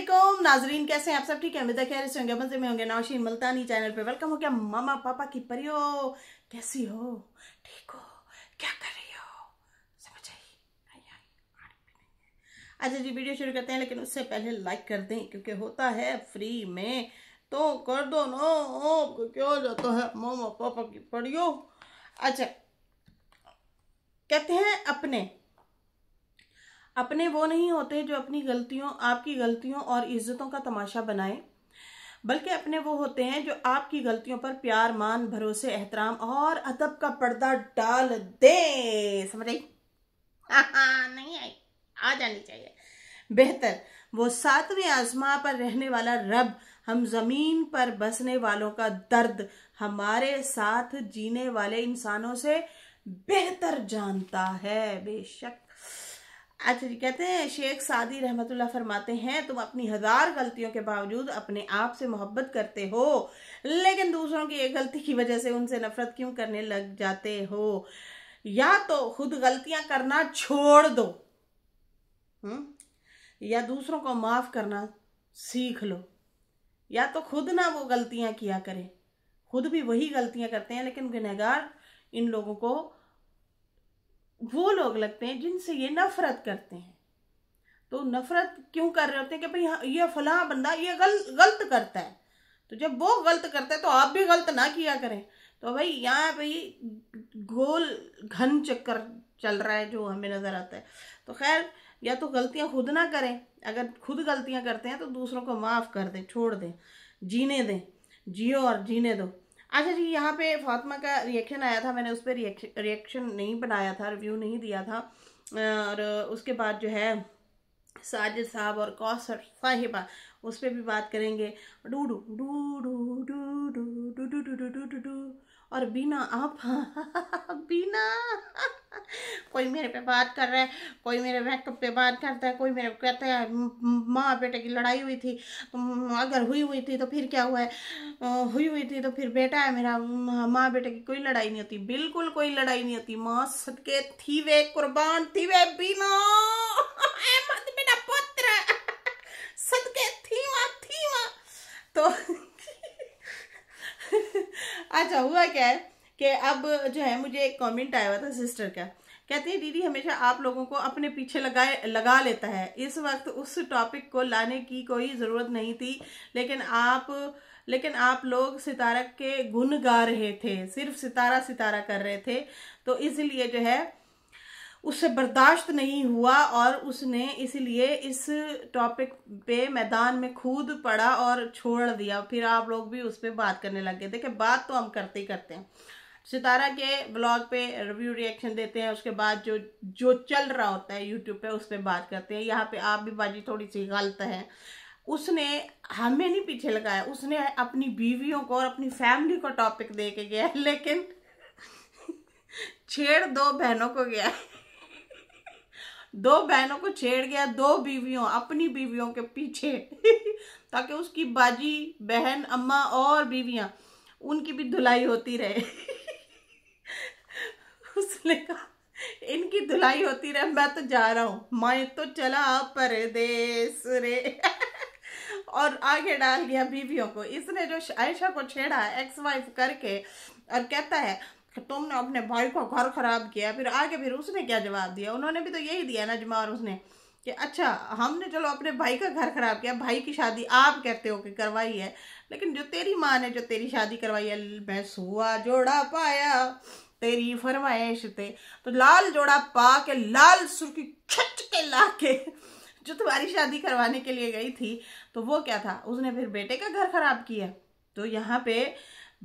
असलम नाजरीन कैसे हैं आप सब ठीक है अमिता खैर से होंगे मजे में होंगे नौशीन मुल्तानी चैनल पे वेलकम हो गया मामा पापा की परियो कैसी हो ठीक हो क्या कर रही हो समझ आई अच्छा जी वीडियो शुरू करते हैं लेकिन उससे पहले लाइक कर दें क्योंकि होता है फ्री में तो कर दो नो आपको क्या हो जाता है मामा पापा की परियो अच्छा कहते हैं अपने अपने वो नहीं होते जो अपनी गलतियों आपकी गलतियों और इज्जतों का तमाशा बनाए बल्कि अपने वो होते हैं जो आपकी गलतियों पर प्यार मान भरोसे एहतराम और अदब का पर्दा डाल दे समझ आई नहीं आई आ जानी चाहिए बेहतर वो सातवें आजमा पर रहने वाला रब हम जमीन पर बसने वालों का दर्द हमारे साथ जीने वाले इंसानों से बेहतर जानता है बेशक अच्छा जी कहते हैं शेख सादी रहमतुल्ला फरमाते हैं तुम अपनी हजार गलतियों के बावजूद अपने आप से मोहब्बत करते हो लेकिन दूसरों की एक गलती की वजह से उनसे नफरत क्यों करने लग जाते हो या तो खुद गलतियां करना छोड़ दो हुँ? हम्म, या दूसरों को माफ करना सीख लो या तो खुद ना वो गलतियां किया करें खुद भी वही गलतियां करते हैं लेकिन गुनहगार इन लोगों को वो लोग लगते हैं जिनसे ये नफरत करते हैं तो नफरत क्यों कर रहे होते हैं कि भाई ये फला बंदा ये गल, गलत करता है तो जब वो गलत करता है तो आप भी गलत ना किया करें तो भाई यहाँ भाई गोल घन चक्कर चल रहा है जो हमें नज़र आता है तो खैर या तो गलतियाँ खुद ना करें अगर खुद गलतियाँ करते हैं तो दूसरों को माफ़ कर दें छोड़ दें जीने दें जियो और जीने दो अच्छा जी यहाँ पे फातमा का रिएक्शन आया था मैंने उस पर रिएक्शन नहीं बनाया था रिव्यू नहीं दिया था और उसके बाद जो है साजिद साहब और कौसर साहिबा उस पर भी बात करेंगे do do do do do do और बीना आप बीना कोई मेरे पे बात कर रहा है कोई मेरे मेकअप पे बात करता है कोई मेरे कहता है माँ बेटे की लड़ाई हुई थी तो अगर हुई हुई थी तो फिर क्या हुआ है हुई हुई थी तो फिर बेटा है मेरा माँ बेटे की कोई लड़ाई नहीं होती बिल्कुल कोई लड़ाई नहीं होती माँ सदके थी वे कुर्बान थी वे बिना पुत्र सदके थी माँ थी माँ तो अच्छा हुआ क्या है कि अब जो है मुझे एक कमेंट आया हुआ था सिस्टर का कहती है दीदी हमेशा आप लोगों को अपने पीछे लगाए लगा लेता है इस वक्त उस टॉपिक को लाने की कोई ज़रूरत नहीं थी लेकिन आप लेकिन आप लोग सितारा के गुन गा रहे थे सिर्फ सितारा सितारा कर रहे थे तो इसलिए जो है उससे बर्दाश्त नहीं हुआ और उसने इसलिए इस टॉपिक पे मैदान में खूद पड़ा और छोड़ दिया फिर आप लोग भी उस पर बात करने लग गए देखिए बात तो हम करते ही करते हैं सितारा के ब्लॉग पे रिव्यू रिएक्शन देते हैं उसके बाद जो जो चल रहा होता है यूट्यूब पे उस पर बात करते हैं यहाँ पे आप भी बाजी थोड़ी सी गलत है उसने हमें नहीं पीछे लगाया उसने अपनी बीवियों को और अपनी फैमिली को टॉपिक दे के गया लेकिन छेड़ दो बहनों को गया दो बहनों को छेड़ गया दो बीवियों अपनी बीवियों के पीछे ताकि उसकी बाजी बहन अम्मा और बीवियां उनकी भी धुलाई होती रहे उसने कहा इनकी तो धुलाई होती रहे मैं तो जा रहा हूँ मैं तो चला परदेश रे और आगे डाल गया बीवियों को इसने जो आयशा को छेड़ा एक्स वाइफ करके और कहता है कि तुमने अपने भाई को घर खराब किया फिर आगे फिर उसने क्या जवाब दिया उन्होंने भी तो यही दिया ना जमा और उसने कि अच्छा हमने चलो अपने भाई का घर खराब किया भाई की शादी आप कहते हो कि करवाई है लेकिन जो तेरी माँ ने जो तेरी शादी करवाई है मैं सुआ जोड़ा पाया तेरी फरमाइश ते तो लाल जोड़ा पा के लाल सुर्खी खिंच के ला के जो तुम्हारी शादी करवाने के लिए गई थी तो वो क्या था उसने फिर बेटे का घर खराब किया तो यहाँ पे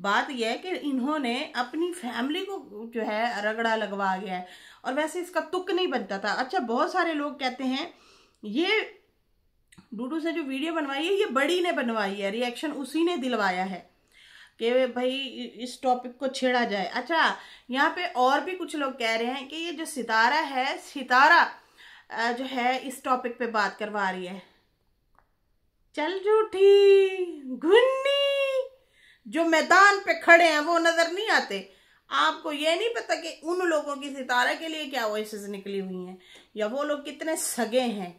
बात यह है कि इन्होंने अपनी फैमिली को जो है रगड़ा लगवा गया है और वैसे इसका तुक नहीं बनता था अच्छा बहुत सारे लोग कहते हैं ये डूडू से जो वीडियो बनवाई है ये बड़ी ने बनवाई है रिएक्शन उसी ने दिलवाया है कि भाई इस टॉपिक को छेड़ा जाए अच्छा यहाँ पे और भी कुछ लोग कह रहे हैं कि ये जो सितारा है सितारा जो है इस टॉपिक पे बात करवा रही है चल झूठी घुन्नी जो मैदान पे खड़े हैं वो नजर नहीं आते आपको ये नहीं पता कि उन लोगों की सितारा के लिए क्या वॉइस निकली हुई हैं या वो लोग कितने सगे हैं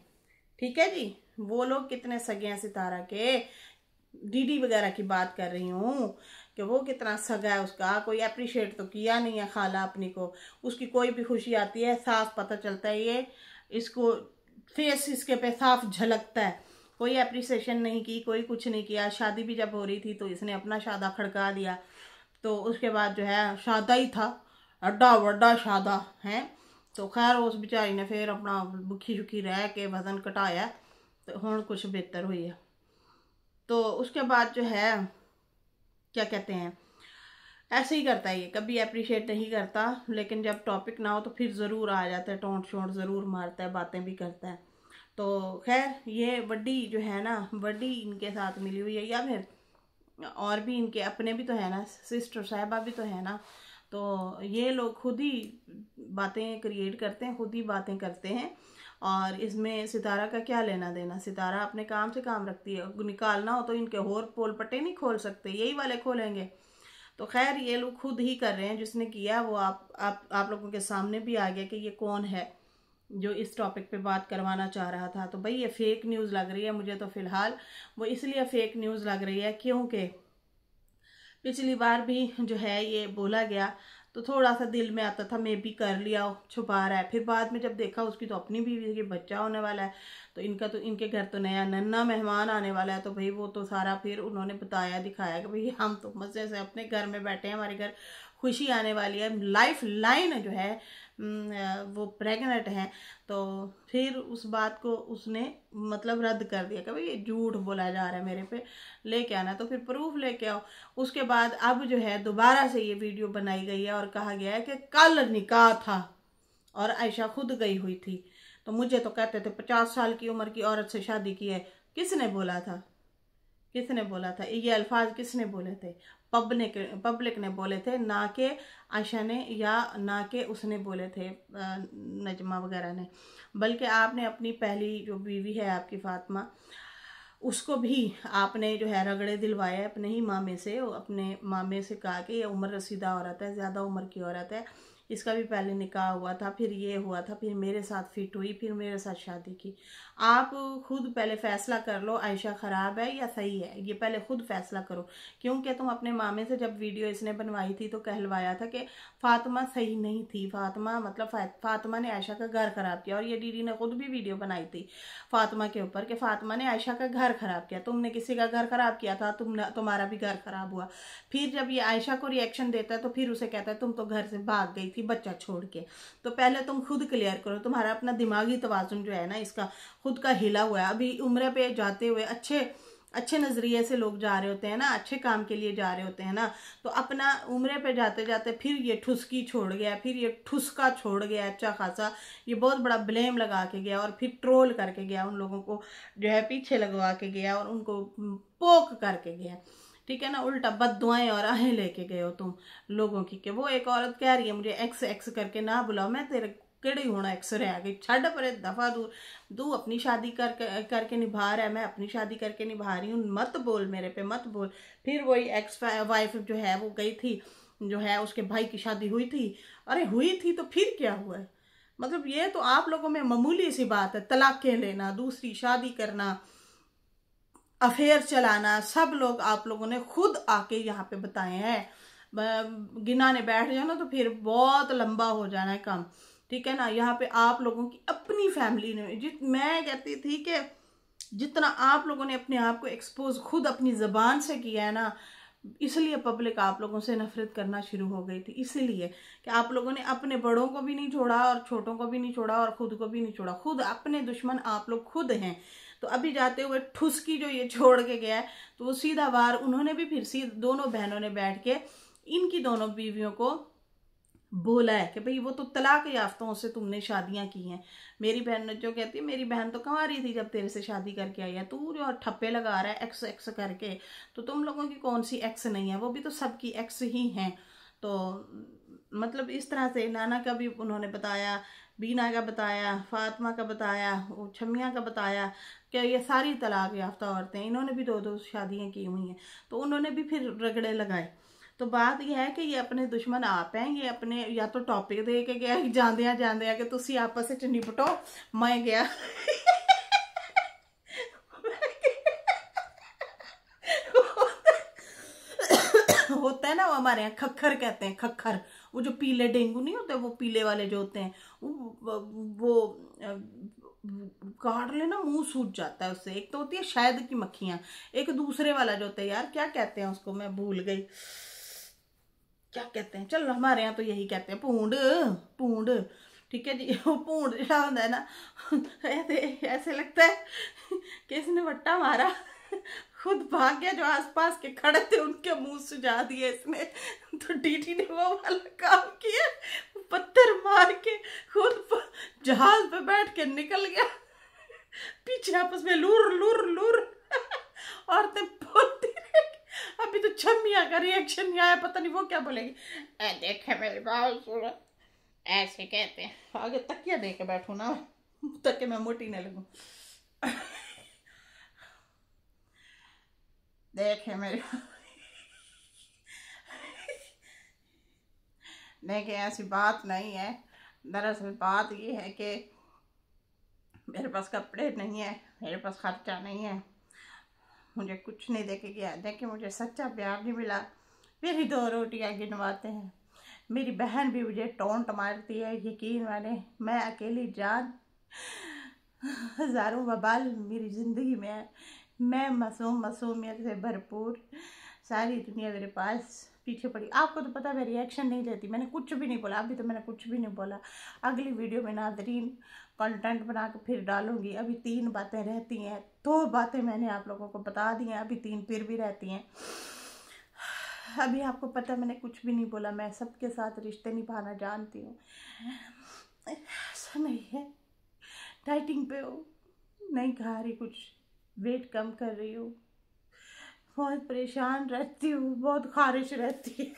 ठीक है जी वो लोग कितने सगे हैं सितारा के डीडी वगैरह की बात कर रही हूँ कि वो कितना सगा है उसका कोई अप्रिशिएट तो किया नहीं है खाला अपनी को उसकी कोई भी खुशी आती है साफ पता चलता है ये इसको फेस इसके पे साफ झलकता है कोई अप्रिसिएशन नहीं की कोई कुछ नहीं किया शादी भी जब हो रही थी तो इसने अपना शादा खड़का दिया तो उसके बाद जो है शादा ही था अड्डा वड्डा शादा है तो खैर उस बेचारी ने फिर अपना बुखी शुखी रह के वजन कटाया तो हूँ कुछ बेहतर हुई है तो उसके बाद जो है क्या कहते हैं ऐसे ही करता है ये कभी अप्रिशिएट नहीं करता लेकिन जब टॉपिक ना हो तो फिर ज़रूर आ जाता है टोंट शोंट ज़रूर मारता है बातें भी करता है तो खैर ये बड्डी जो है ना बड्डी इनके साथ मिली हुई है या फिर और भी इनके अपने भी तो है ना सिस्टर साहबा भी तो है ना तो ये लोग खुद ही बातें क्रिएट करते हैं खुद ही बातें करते हैं और इसमें सितारा का क्या लेना देना सितारा अपने काम से काम रखती है निकालना हो तो इनके होर पोल पट्टे नहीं खोल सकते यही वाले खोलेंगे तो खैर ये लोग खुद ही कर रहे हैं जिसने किया वो आप आप आप लोगों के सामने भी आ गया कि ये कौन है जो इस टॉपिक पे बात करवाना चाह रहा था तो भाई ये फेक न्यूज़ लग रही है मुझे तो फ़िलहाल वो इसलिए फेक न्यूज़ लग रही है क्योंकि पिछली बार भी जो है ये बोला गया तो थोड़ा सा दिल में आता था मैं भी कर लिया छुपा रहा है फिर बाद में जब देखा उसकी तो अपनी बीवी के बच्चा होने वाला है तो इनका तो इनके घर तो नया नन्ना मेहमान आने वाला है तो भाई वो तो सारा फिर उन्होंने बताया दिखाया कि भाई हम तो मज़े से अपने घर में बैठे हैं हमारे घर खुशी आने वाली है लाइफ लाइन जो है वो प्रेग्नेंट हैं तो फिर उस बात को उसने मतलब रद्द कर दिया कि भाई ये झूठ बोला जा रहा है मेरे पे लेके आना तो फिर प्रूफ लेके आओ उसके बाद अब जो है दोबारा से ये वीडियो बनाई गई है और कहा गया है कि कल निकाह था और आयशा खुद गई हुई थी तो मुझे तो कहते थे पचास साल की उम्र की औरत से शादी की है किसने बोला था किसने बोला था ये अल्फाज किसने बोले थे पब ने पब्लिक ने बोले थे ना के आशा ने या ना के उसने बोले थे नजमा वगैरह ने बल्कि आपने अपनी पहली जो बीवी है आपकी फातिमा उसको भी आपने जो है रगड़े दिलवाए अपने ही मामे से अपने मामे से कहा कि ये उम्र रसीदा औरत है ज़्यादा उम्र की औरत है इसका भी पहले निकाह हुआ था फिर ये हुआ था फिर मेरे साथ फिट हुई फिर मेरे साथ शादी की आप खुद पहले फ़ैसला कर लो आयशा ख़राब है या सही है ये पहले खुद फ़ैसला करो क्योंकि तुम अपने मामे से जब वीडियो इसने बनवाई थी तो कहलवाया था कि फ़ातिमा सही नहीं थी फ़ातिमा मतलब फ़ातिमा ने आयशा का घर ख़राब किया और ये डीडी ने खुद भी वीडियो बनाई थी फ़ातिमा के ऊपर कि फ़ातिमा ने आयशा का घर ख़राब किया तुमने किसी का घर ख़राब किया था तुम तुम्हारा भी घर ख़राब हुआ फिर जब ये आयशा को रिएक्शन देता है तो फिर उसे कहता है तुम तो घर से भाग गई थी बच्चा छोड़ के तो पहले तुम खुद क्लियर करो तुम्हारा अपना दिमागी तोज़ुन जो है ना इसका खुद का हिला हुआ है अभी उम्र पे जाते हुए अच्छे अच्छे नज़रिए से लोग जा रहे होते हैं ना अच्छे काम के लिए जा रहे होते हैं ना तो अपना उम्र पे जाते जाते फिर ये ठुसकी छोड़ गया फिर ये ठुसका छोड़ गया अच्छा खासा ये बहुत बड़ा ब्लेम लगा के गया और फिर ट्रोल करके गया उन लोगों को जो है पीछे लगवा के गया और उनको पोक करके गया ठीक है ना उल्टा बद दुआएं और आहें लेके गए हो तुम लोगों की के वो एक औरत कह रही है मुझे एक्स एक्स करके ना बुलाओ मैं तेरे एक्स ਹੁਣ आ गई ਗਈ पर दफा दूर तू अपनी शादी कर करके निभा रहा है मैं अपनी शादी करके निभा रही हूँ मत बोल मेरे पे मत बोल फिर वही एक्स वाइफ जो है वो गई थी जो है उसके भाई की शादी हुई थी अरे हुई थी तो फिर क्या हुआ है मतलब ये तो आप लोगों में मामूली सी बात है तलाक़ें लेना दूसरी शादी करना अफेयर चलाना सब लोग आप लोगों ने खुद आके यहाँ पे बताए हैं गिनाने बैठ जाओ ना तो फिर बहुत लंबा हो जाना है काम ठीक है ना यहाँ पे आप लोगों की अपनी फैमिली ने जित मैं कहती थी कि जितना आप लोगों ने अपने आप को एक्सपोज खुद अपनी ज़बान से किया है ना इसलिए पब्लिक आप लोगों से नफरत करना शुरू हो गई थी इसीलिए कि आप लोगों ने अपने बड़ों को भी नहीं छोड़ा और छोटों को भी नहीं छोड़ा और खुद को भी नहीं छोड़ा खुद अपने दुश्मन आप लोग खुद हैं तो अभी जाते हुए ठुसकी जो ये छोड़ के गया है तो वो सीधा बार उन्होंने भी फिर सी दोनों बहनों ने बैठ के इनकी दोनों बीवियों को बोला है कि भाई वो तो तलाक याफ्तों से तुमने शादियां की हैं मेरी बहन जो कहती है मेरी बहन तो कमा रही थी जब तेरे से शादी करके आई है तू जो ठप्पे लगा रहा है एक्स एक्स करके तो तुम लोगों की कौन सी एक्स नहीं है वो भी तो सबकी एक्स ही हैं तो मतलब इस तरह से नाना का भी उन्होंने बताया बीना का बताया फातिमा का बताया छमिया का बताया कि ये सारी तलाक याफ्ता औरतें इन्होंने भी दो दो शादियाँ की हुई हैं तो उन्होंने भी फिर रगड़े लगाए तो बात यह है कि ये अपने दुश्मन आप हैं ये अपने या तो टॉपिक दे के गया जाते जाते कि तुम आपस निपटो मैं गया होता है ना वो हमारे यहाँ खखर कहते हैं खखर वो जो पीले डेंगू नहीं होते वो पीले वाले जो होते हैं वो, वो काट लेना मुंह सूट जाता है उससे एक तो होती है शायद की मक्खियां एक दूसरे वाला जो होता है यार क्या कहते हैं उसको मैं भूल गई क्या कहते हैं चलो हमारे यहाँ तो यही कहते हैं पूंड पूंड ठीक है जी वो भूड जरा होता है ना ऐसे ऐसे लगता है किसने वट्टा मारा खुद भाग गया जो आसपास के खड़े थे उनके मुंह सुझा दिए इसने तो डीटी ने वो वाला काम किया पत्थर मार के खुद जहाज पे बैठ के निकल गया पीछे आपस में लूर लूर लूर औरतें बोलती अभी तो छमिया का रिएक्शन नहीं आया पता नहीं वो क्या बोलेगी ए देखे मेरे बाल सुना ऐसे कहते हैं आगे तकिया दे के बैठू ना तक मैं मोटी ना लगू देखे मेरे नहीं ऐसी बात नहीं है दरअसल बात ये है कि मेरे पास कपड़े नहीं है मेरे पास ख़र्चा नहीं है मुझे कुछ नहीं देखे गया देखे मुझे सच्चा प्यार नहीं मिला मेरी दो रोटियाँ गिनवाते हैं मेरी बहन भी मुझे टोंट मारती है यकीन माने मैं अकेली जान हज़ारों बबाल मेरी ज़िंदगी में है मैं मासूम मासूमियत से भरपूर सारी दुनिया मेरे पास पीछे पड़ी आपको तो पता मैं रिएक्शन नहीं लेती मैंने कुछ भी नहीं बोला अभी तो मैंने कुछ भी नहीं बोला अगली वीडियो में नाजरीन कंटेंट बना के फिर डालूंगी अभी तीन बातें रहती हैं दो बातें मैंने आप लोगों को बता दी हैं अभी तीन फिर भी रहती हैं अभी आपको पता मैंने कुछ भी नहीं बोला मैं सबके साथ रिश्ते निभाना जानती हूँ ऐसा नहीं है डाइटिंग पे हो नहीं खा रही कुछ वेट कम कर रही हूँ बहुत परेशान रहती हूँ बहुत खारिश रहती है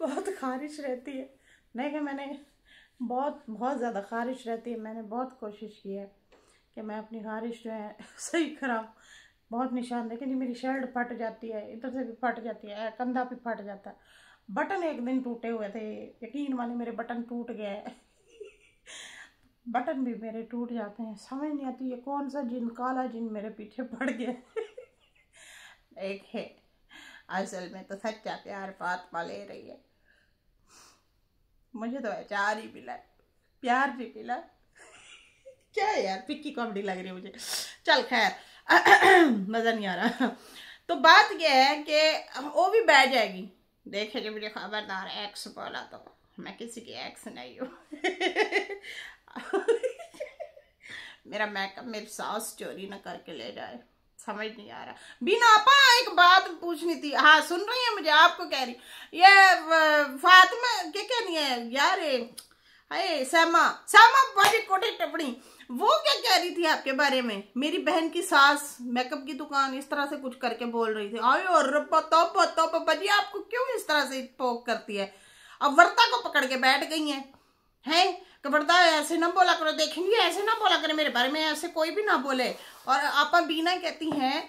बहुत खारिश रहती है नहीं कि मैंने बहुत बहुत ज़्यादा खारिश रहती है मैंने बहुत कोशिश की है कि मैं अपनी खारिश जो है सही कराऊँ बहुत निशान देखे जी मेरी शर्ट फट जाती है इधर से भी फट जाती है कंधा भी फट जाता है बटन एक दिन टूटे हुए थे यकीन माने मेरे बटन टूट गए बटन भी मेरे टूट जाते हैं समझ नहीं आती ये कौन सा जिन काला जिन मेरे पीछे पड़ गया एक है असल में तो सच्चा प्यार फातमा ले रही है मुझे तो अचार ही मिला प्यार भी मिला क्या यार पिक्की कॉमेडी लग रही है मुझे चल खैर मज़ा नहीं आ रहा तो बात यह है कि वो भी बैठ जाएगी देखे जो मुझे खबरदार एक्स बोला तो मैं किसी की एक्स नहीं हूँ मेरा मेकअप मेरी सास चोरी ना करके ले जाए समझ नहीं आ रहा बिना पा एक बात पूछनी थी हाँ सुन रही है मुझे आपको कह रही ये फातिमा क्या कहनी है यार अरे सैमा सैमा बड़ी कोटे टिप्पणी वो क्या कह रही थी आपके बारे में मेरी बहन की सास मेकअप की दुकान इस तरह से कुछ करके बोल रही थी आयो और तो तो आपको क्यों इस तरह से पोक करती है अब वर्ता को पकड़ के बैठ गई है हैं खबरदार तो ऐसे ना बोला करो देखेंगे ऐसे ना बोला करें मेरे बारे में ऐसे कोई भी ना बोले और आप बीना कहती हैं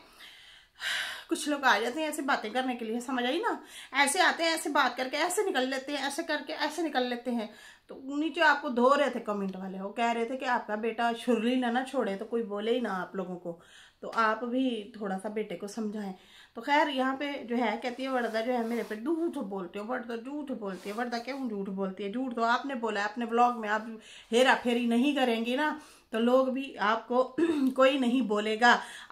कुछ लोग आ जाते हैं ऐसे बातें करने के लिए समझ आई ना ऐसे आते हैं ऐसे बात करके ऐसे निकल लेते हैं ऐसे करके ऐसे निकल लेते हैं तो नीचे आपको धो रहे थे कमेंट वाले वो कह रहे थे कि आपका बेटा छुरली ना ना छोड़े तो कोई बोले ही ना आप लोगों को तो आप भी थोड़ा सा बेटे को समझाएं तो खैर यहाँ पे जो है कहती है वर्दा जो है मेरे पे झूठ बोलते हो वर्दा झूठ बोलती है वर्दा क्यों झूठ बोलती है झूठ तो आपने बोला अपने ब्लॉग में आप हेरा फेरी नहीं करेंगी ना तो लोग भी आपको कोई नहीं बोलेगा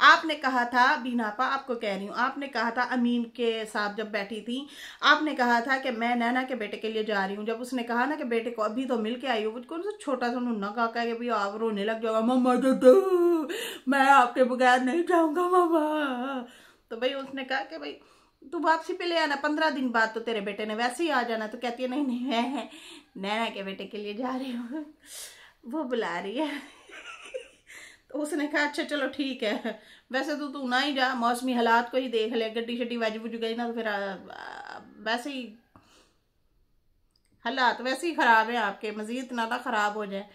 आपने कहा था बीनापा आपको कह रही हूँ आपने कहा था अमीन के साथ जब बैठी थी आपने कहा था कि मैं नैना के बेटे के लिए जा रही हूँ जब उसने कहा ना कि बेटे को अभी तो मिल के आई हो कौन सा छोटा सा नुन्ना का कहा कि आप रोने लग जाओ मम्मा दो मैं आपके बगैर नहीं जाऊँगा मम्मा तो भाई उसने कहा कि भाई तू वापसी पे ले आना पंद्रह दिन बाद तो तेरे बेटे ने वैसे ही आ जाना तो कहती है नहीं नहीं मैं नैना के बेटे के लिए जा रही हूँ वो बुला रही है तो उसने कहा अच्छा चलो ठीक है वैसे तो तू ना ही जा मौसमी हालात को ही देख ले गड्डी शड्डी वाजी वुजू गई ना तो फिर आ, आ, वैसे ही हालात वैसे ही ख़राब है आपके मज़ीद ना ख़राब हो जाए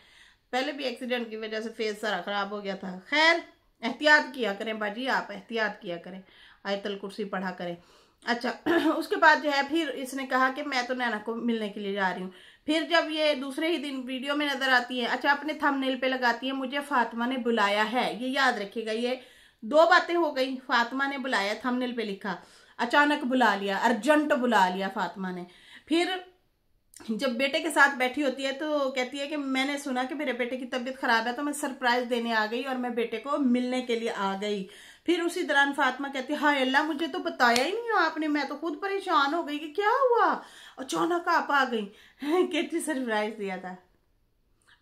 पहले भी एक्सीडेंट की वजह से फेस सारा ख़राब हो गया था खैर एहतियात किया करें बाजी आप एहतियात किया करें आयतल कुर्सी पढ़ा करें अच्छा उसके बाद जो है फिर इसने कहा कि मैं तो नैना को मिलने के लिए जा रही हूँ फिर जब ये दूसरे ही दिन वीडियो में नजर आती है अच्छा अपने थंबनेल पे लगाती है मुझे फातिमा ने बुलाया है ये याद रखिएगा ये दो बातें हो गई फातिमा ने बुलाया थंबनेल पे लिखा अचानक बुला लिया अर्जेंट बुला लिया फातिमा ने फिर जब बेटे के साथ बैठी होती है तो कहती है कि मैंने सुना कि मेरे बेटे की तबीयत खराब है तो मैं सरप्राइज देने आ गई और मैं बेटे को मिलने के लिए आ गई फिर उसी दौरान फातिमा कहती है हाय अल्लाह मुझे तो बताया ही नहीं हो आपने मैं तो खुद परेशान हो गई कि क्या हुआ अचानक आप आ गई कहती सरप्राइज दिया था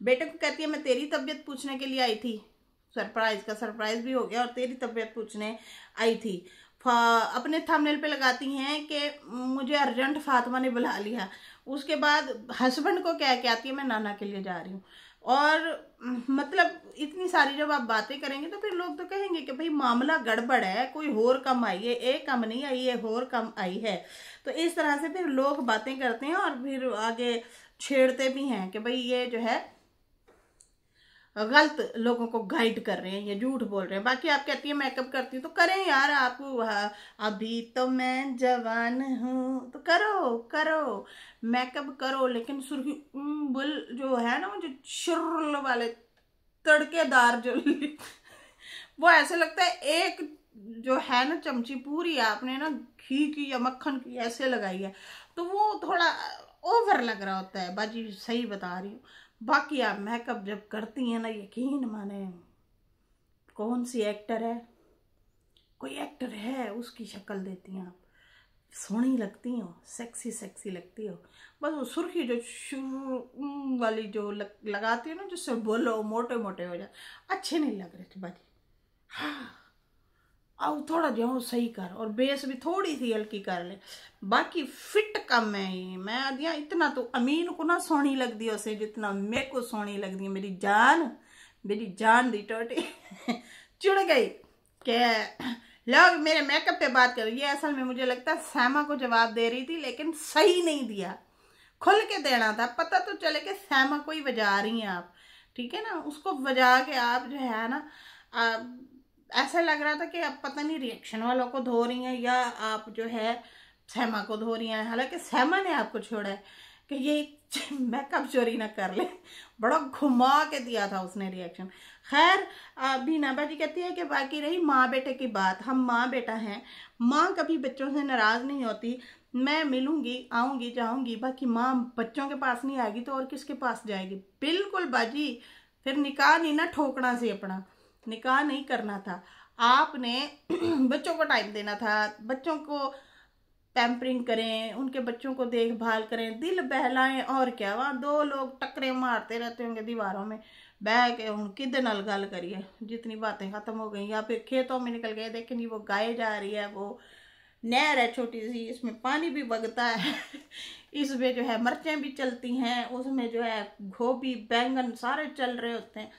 बेटे को कहती है मैं तेरी तबीयत पूछने के लिए आई थी सरप्राइज का सरप्राइज भी हो गया और तेरी तबीयत पूछने आई थी अपने थंबनेल पे लगाती हैं कि मुझे अर्जेंट फातिमा ने बुला लिया उसके बाद हस्बैंड को क्या कहती है मैं नाना के लिए जा रही हूँ और मतलब इतनी सारी जब आप बातें करेंगे तो फिर लोग तो कहेंगे कि भाई मामला गड़बड़ है कोई होर कम आई है एक कम नहीं आई है होर कम आई है तो इस तरह से फिर लोग बातें करते हैं और फिर आगे छेड़ते भी हैं कि भाई ये जो है गलत लोगों को गाइड कर रहे हैं या झूठ बोल रहे हैं बाकी आप कहती है मेकअप करती हूँ तो करें यार आप अभी तो मैं जवान हूँ तो करो करो मेकअप करो लेकिन सुर्खी उम्बुल जो है ना जो शुरल वाले तड़केदार जो वो ऐसे लगता है एक जो है ना चमची पूरी आपने ना घी की या मक्खन की ऐसे लगाई है तो वो थोड़ा ओवर लग रहा होता है बाजी सही बता रही हूँ बाकी आप मेकअप जब करती हैं ना यकीन माने कौन सी एक्टर है कोई एक्टर है उसकी शक्ल देती हैं आप सोहनी लगती हो सेक्सी सेक्सी लगती हो बस वो सुर्खी जो शुरू वाली जो लग, लगाती हो ना जिससे बोलो मोटे मोटे हो जाए अच्छे नहीं लग रहे थे भाजी हाँ अब थोड़ा जो सही कर और बेस भी थोड़ी सी हल्की कर ले बाकी फिट कम है ये मैं दिया इतना तो अमीन को ना सोहनी लगती दी उसे जितना मेरे को सोहनी लगती है मेरी जान मेरी जान दी टोटी चिड़ गई क्या लोग मेरे मेकअप पे बात कर ये असल में मुझे लगता है सैमा को जवाब दे रही थी लेकिन सही नहीं दिया खुल के देना था पता तो चले कि सैमा को ही बजा रही हैं आप ठीक है ना उसको बजा के आप जो है ना ऐसा लग रहा था कि आप पता नहीं रिएक्शन वालों को धो रही हैं या आप जो है सैमा को धो रही हैं हालांकि सैमा ने आपको छोड़ा है कि ये मेकअप चोरी ना कर ले बड़ा घुमा के दिया था उसने रिएक्शन खैर बीनाबा जी कहती है कि बाकी रही माँ बेटे की बात हम माँ बेटा हैं माँ कभी बच्चों से नाराज़ नहीं होती मैं मिलूंगी आऊंगी जाऊंगी बाकी माँ बच्चों के पास नहीं आएगी तो और किसके पास जाएगी बिल्कुल बाजी फिर निकाह नहीं ना ठोकना से अपना निकाह नहीं करना था आपने बच्चों को टाइम देना था बच्चों को पैम्परिंग करें उनके बच्चों को देखभाल करें दिल बहलाएं और क्या वहाँ दो लोग टकरे मारते रहते होंगे दीवारों में बह के हूँ कि नाल गल करिए जितनी बातें ख़त्म हो गई या फिर खेतों में निकल गए देखें नहीं वो गाय जा रही है वो नहर है छोटी सी इसमें पानी भी बगता है इसमें जो है मर्चें भी चलती हैं उसमें जो है गोभी बैंगन सारे चल रहे होते हैं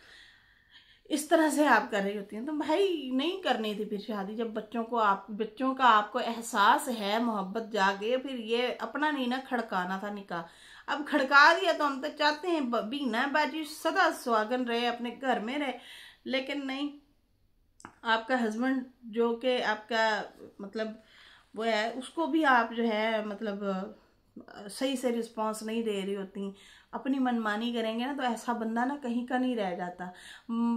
इस तरह से आप कर रही होती हैं तो भाई नहीं करनी थी फिर शादी जब बच्चों को आप बच्चों का आपको एहसास है मोहब्बत जागे फिर ये अपना नहीं ना खड़काना था निकाह अब खड़का दिया तो हम तो चाहते हैं बीना बाजी सदा सुहागन रहे अपने घर में रहे लेकिन नहीं आपका हस्बैंड जो कि आपका मतलब वो है उसको भी आप जो है मतलब सही से रिस्पांस नहीं दे रही होती अपनी मनमानी करेंगे ना तो ऐसा बंदा ना कहीं का नहीं रह जाता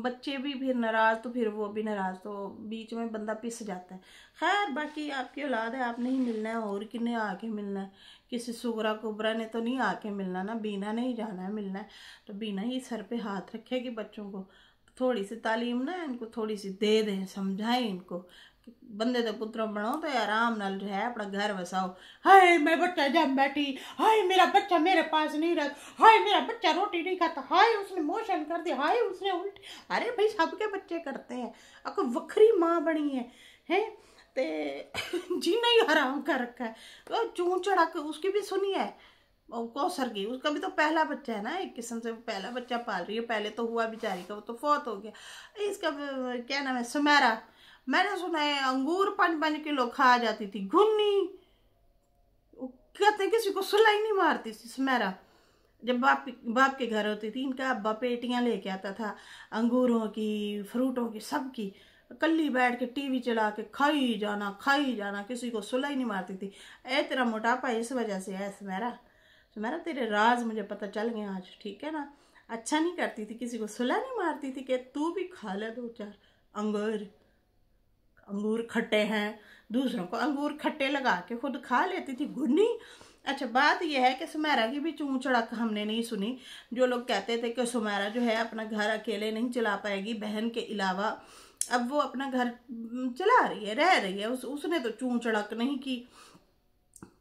बच्चे भी फिर नाराज़ तो फिर वो भी नाराज़ तो बीच में बंदा पिस जाता है खैर बाकी आपकी औलाद है आपने ही मिलना है और किन्ने आके मिलना है किसी सुगरा कुबरा ने तो नहीं आके मिलना ना बीना नहीं जाना है मिलना है तो बीना ही सर पर हाथ रखेगी बच्चों को थोड़ी सी तालीम ना इनको थोड़ी सी दे दें समझाएं इनको बंदे ਦਾ पुत्र ਬਣੋ तो आराम ਨਾਲ ਜੋ ਹੈ ਆਪਣਾ ਘਰ ਵਸਾਓ ਹਾਏ ਮੈਂ ਬੱਚਾ ਜੰਮ ਬੈਠੀ ਹਾਏ मेरे पास नहीं रख हाय मेरा बच्चा रोटी नहीं खाता हाय उसने मोशन कर दिया हाय उसने उल्टी अरे भाई सबके बच्चे करते हैं आपको वखरी माँ बनी है हैं ते जीना ही आराम कर रखा है तो चूं चढ़ा के उसकी भी सुनी है कौसर की उसका भी तो पहला बच्चा है ना एक किस्म से पहला बच्चा पाल रही है पहले तो हुआ बेचारी का वो तो फौत हो गया इसका क्या नाम है सुमेरा मैंने सुना है अंगूर पानी पानी किलो खा जाती थी घुन्नी कहते हैं किसी को सुलाई नहीं मारती थी सुमेरा जब बाप बाप के घर होती थी इनका अब्बा पेटियाँ लेके आता था अंगूरों की फ्रूटों की सब की कल्ली बैठ के टीवी चला के खाई जाना खाई जाना किसी को सुलाई नहीं मारती थी ऐ तेरा मोटापा इस वजह से है सुमेरा सुमेरा तेरे राज मुझे पता चल गए आज ठीक है ना अच्छा नहीं करती थी किसी को सुलह नहीं मारती थी कि तू भी खा ले दो चार अंगूर अंगूर खट्टे हैं दूसरों को अंगूर खट्टे लगा के खुद खा लेती थी गुन्नी अच्छा बात यह है कि सुमेरा की भी चूँ चड़क हमने नहीं सुनी जो लोग कहते थे कि सुमेरा जो है अपना घर अकेले नहीं चला पाएगी बहन के अलावा अब वो अपना घर चला रही है रह रही है उस उसने तो चूँ चड़क नहीं की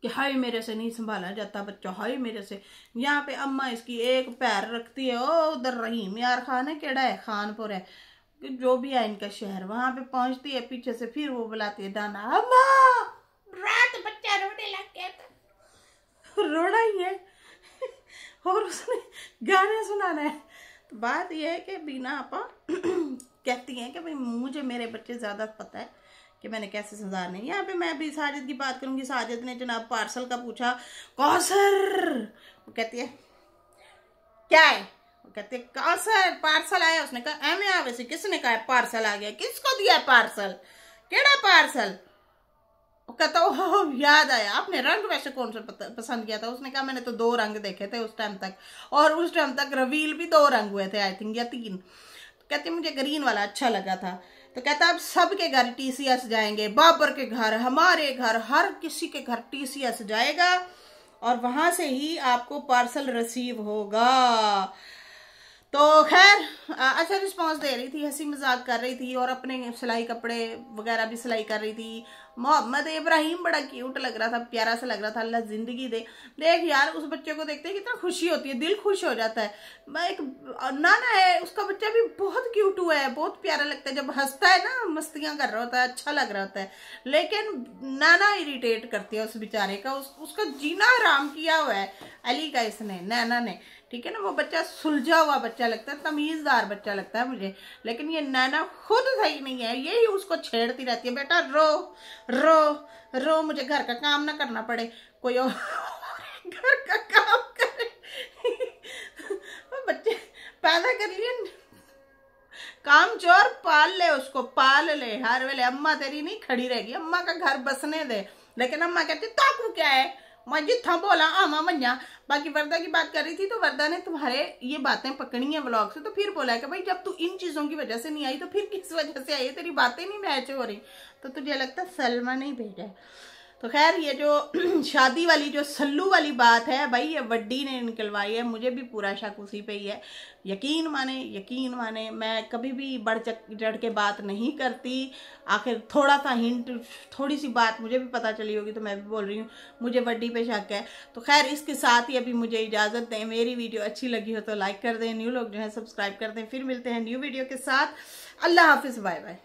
कि हाय मेरे से नहीं संभाला जाता बच्चा हाय मेरे से यहाँ पे अम्मा इसकी एक पैर रखती है ओ उधर रहीम यार खान है केड़ा है खानपुर है जो भी है इनका शहर वहां पे पहुंचती है पीछे से फिर वो बुलाती है दाना अम्मा रात बच्चा रोने लग गया था रोना ही है और उसने गाने सुनाना है तो बात यह है कि बीना आपा कहती हैं कि भाई मुझे मेरे बच्चे ज़्यादा पता है कि मैंने कैसे नहीं यहाँ पे मैं अभी साजिद की बात करूँगी साजिद ने जनाब पार्सल का पूछा कौसर वो कहती है क्या है कहते सर पार्सल आया उसने कहा एम आवे से किसने कहा पार्सल आ गया किसको दिया पार्सल केड़ा पार्सल कहता हो याद आया आपने रंग वैसे कौन सा पसंद किया था उसने कहा मैंने तो दो रंग देखे थे उस टाइम तक और उस टाइम तक रवील भी दो रंग हुए थे आई थिंक या तीन तो कहती मुझे ग्रीन वाला अच्छा लगा था तो कहता अब सबके घर टीसीएस जाएंगे बाबर के घर हमारे घर हर किसी के घर टीसीएस जाएगा और वहां से ही आपको पार्सल रिसीव होगा तो खैर अच्छा रिस्पांस दे रही थी हंसी मजाक कर रही थी और अपने सिलाई कपड़े वगैरह भी सिलाई कर रही थी मोहम्मद इब्राहिम बड़ा क्यूट लग रहा था प्यारा सा लग रहा था अल्लाह जिंदगी दे देख यार उस बच्चे को देखते हैं कितना खुशी होती है दिल खुश हो जाता है मैं एक नाना है उसका बच्चा भी बहुत क्यूट हुआ है बहुत प्यारा लगता है जब हंसता है ना मस्तियाँ कर रहा होता है अच्छा लग रहा होता है लेकिन नाना इरीटेट करती है उस बेचारे का उस, उसका जीना हराम किया हुआ है अली का इसने नैना ने ठीक है ना वो बच्चा सुलझा हुआ बच्चा लगता है तमीज़दार बच्चा लगता है मुझे लेकिन ये नैना खुद सही नहीं है यही उसको छेड़ती रहती है बेटा रो रो रो मुझे घर का काम ना करना पड़े कोई और घर का काम करे बच्चे पैदा कर लिए काम चोर पाल ले उसको पाल ले हर वेले अम्मा तेरी नहीं खड़ी रहेगी अम्मा का घर बसने दे लेकिन अम्मा कहती ताकू क्या है मस्जिद था बोला आमा मंजा बाकी वर्दा की बात कर रही थी तो वर्दा ने तुम्हारे ये बातें पकड़ी है ब्लॉग से तो फिर बोला कि भाई जब तू इन चीज़ों की वजह से नहीं आई तो फिर किस वजह से आई तेरी बातें नहीं मैच हो रही तो तुझे लगता सलमा नहीं भेजा है तो खैर ये जो शादी वाली जो सल्लू वाली बात है भाई ये वड्डी ने निकलवाई है मुझे भी पूरा शक उसी पे ही है यकीन माने यकीन माने मैं कभी भी बढ़ चढ़ के बात नहीं करती आखिर थोड़ा सा हिंट थोड़ी सी बात मुझे भी पता चली होगी तो मैं भी बोल रही हूँ मुझे वड्डी पे शक है तो खैर इसके साथ ही अभी मुझे इजाज़त दें मेरी वीडियो अच्छी लगी हो तो लाइक कर दें न्यू लोग जो है सब्सक्राइब कर दें फिर मिलते हैं न्यू वीडियो के साथ अल्लाह हाफिज़ बाय बाय